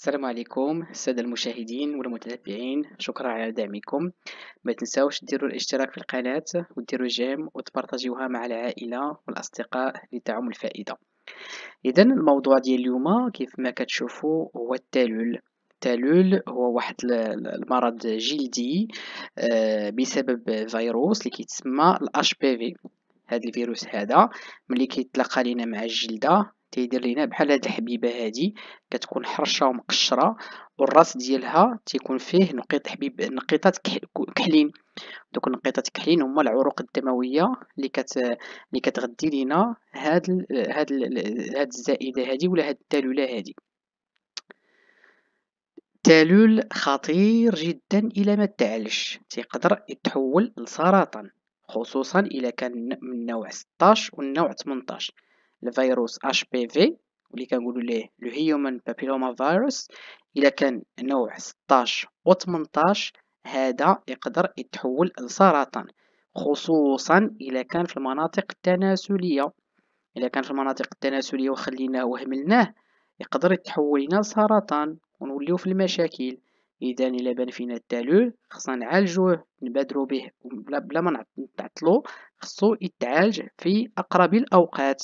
السلام عليكم السادة المشاهدين والمتابعين شكرا على دعمكم ما تنساوش ديروا الاشتراك في القناة وديروا جيم وتبارطاجيوها مع العائلة والأصدقاء لتعم الفائدة إذا الموضوع ديال اليوم كيف ما كتشوفوا هو التالول التالول هو واحد المرض جلدي آه، بسبب فيروس اللي كيتسمى الاش بي في هذا الفيروس هذا ملي كيتلاقى لينا مع الجلده تيدير لينا بحال هاد الحبيبه هادي كتكون حرشه ومقشره والراس ديالها تيكون فيه نقيط حبيب نقيطات كحلين دوك النقيطات كحلين هما العروق الدمويه اللي كت اللي كتغدي لينا هاد ال... هاد ال... هاد الزائده هادي ولا هاد التالوله هادي تالول خطير جدا الى ما تعالج تيقدر يتحول لسرطان خصوصا الى كان من نوع 16 والنوع 18 الفيروس اش بي في واللي كنقولوا ليه لو هيومن بابيلوما فيروس الا كان نوع 16 و 18 هذا يقدر يتحول لسرطان خصوصا الا كان في المناطق التناسليه الا كان في المناطق التناسليه وخليناه وهملناه يقدر يتحول لنا لسرطان ونوليو في المشاكل اذا الا بان فينا التالول خصنا نعالجوه نبادرو به بلا ما نعطلو خصو يتعالج في اقرب الاوقات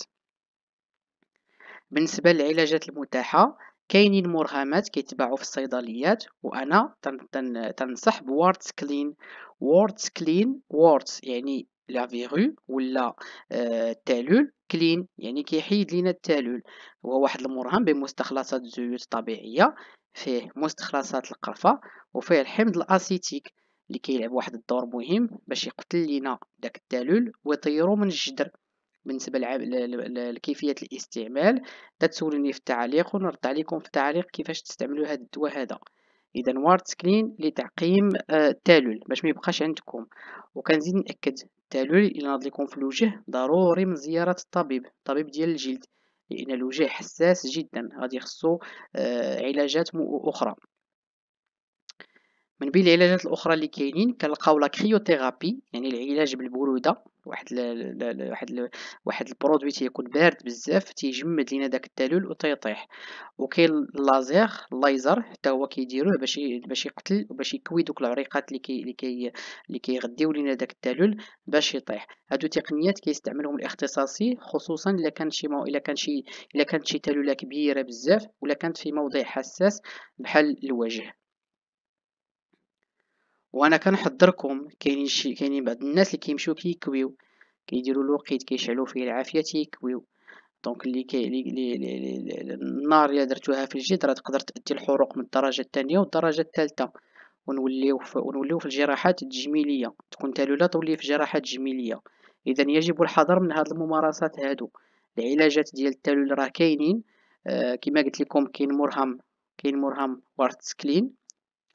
بالنسبه للعلاجات المتاحه كاينين مرهمات كيتباعوا في الصيدليات وانا تنصح بوارتس كلين وارتس كلين وارتس يعني لا فيرو ولا التالول آه، كلين يعني كيحيد لينا التالول هو واحد المرهم بمستخلصات زيوت طبيعيه فيه مستخلصات القرفه وفيه الحمض الاسيتيك اللي كيلعب واحد الدور مهم باش يقتل لينا داك التالول ويطيرو من الجدر بالنسبه لكيفيه الاستعمال تتسولوني في التعليق ونرد عليكم في التعليق كيفاش تستعملوا هذا الدواء هذا اذا وارد سكرين لتعقيم آه، التالول باش ما يبقاش عندكم وكنزيد ناكد التالول الى ناض لكم في الوجه ضروري من زياره الطبيب الطبيب ديال الجلد لان الوجه حساس جدا غادي يخصو آه، علاجات اخرى من بين العلاجات الاخرى اللي كاينين كنلقاو لا كريوثيرابي يعني العلاج بالبروده واحد ل... ل... واحد ل... واحد البرودوي تيكون بارد بزاف تيجمد لينا داك التالول وتيطيح وكاين اللازير اللايزر حتى هو كيديروه باش باش يقتل وباش يكوي دوك العريقات اللي كي اللي كي اللي كيغديو لينا داك التالول باش يطيح هادو تقنيات كيستعملهم الاختصاصي خصوصا الا كان شي مو... الا كان شي الا كانت شي تالوله كبيره بزاف ولا كانت في موضع حساس بحال الوجه وانا كنحضركم كاينين شي كاينين بعض الناس اللي كيمشيو كيكويو كيديروا الوقيت كيشعلوا فيه العافيه تيكويو دونك اللي كي لي لي النار اللي درتوها في الجد راه تقدر تأدي الحروق من الدرجه الثانيه والدرجه الثالثه ونوليو في ونوليو في الجراحات التجميليه تكون تالولا تولي في جراحات تجميليه اذا يجب الحذر من هذه الممارسات هادو العلاجات ديال التلول راه كاينين آه كما قلت لكم كاين مرهم كاين مرهم وارتسكلين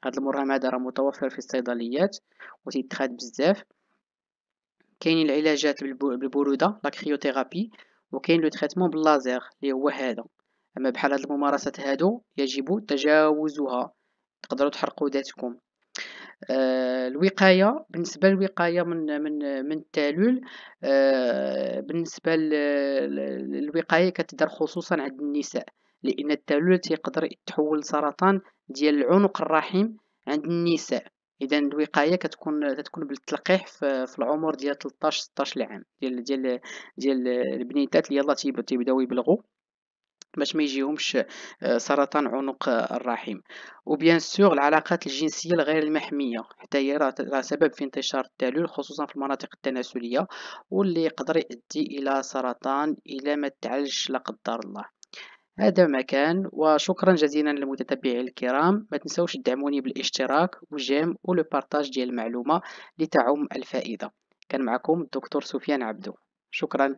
هاد المرهم هذا راه متوفر في الصيدليات وتيتخاد بزاف كاينين العلاجات بالبروده لا كريوثيرابي وكاين لو تريتمون باللازر اللي هو هذا اما بحال هاد الممارسات هادو يجب تجاوزها تقدروا تحرقوا ذاتكم آه الوقايه بالنسبه للوقايه من من من التالول آه بالنسبه للوقايه كتدار خصوصا عند النساء لأن التلول تيقدر يتحول لسرطان ديال العنق الرحم عند النساء اذا الوقايه كتكون كتكون بالتلقيح في العمر ديال 13 16 عام ديال ديال ديال البنيتات اللي يلاه تيبداو يبلغوا باش ما يجيهمش آه، سرطان عنق الرحم وبيان سور العلاقات الجنسيه الغير المحميه حتى هي راه سبب في انتشار التلول خصوصا في المناطق التناسليه واللي يقدر يؤدي الى سرطان الى ما تعالجش لا قدر الله هذا ما كان وشكرا جزيلا للمتتبعين الكرام ما تنسوش تدعموني بالاشتراك وجيم ولبارتاج ديال المعلومة لتعم الفائدة كان معكم الدكتور سفيان عبدو شكرا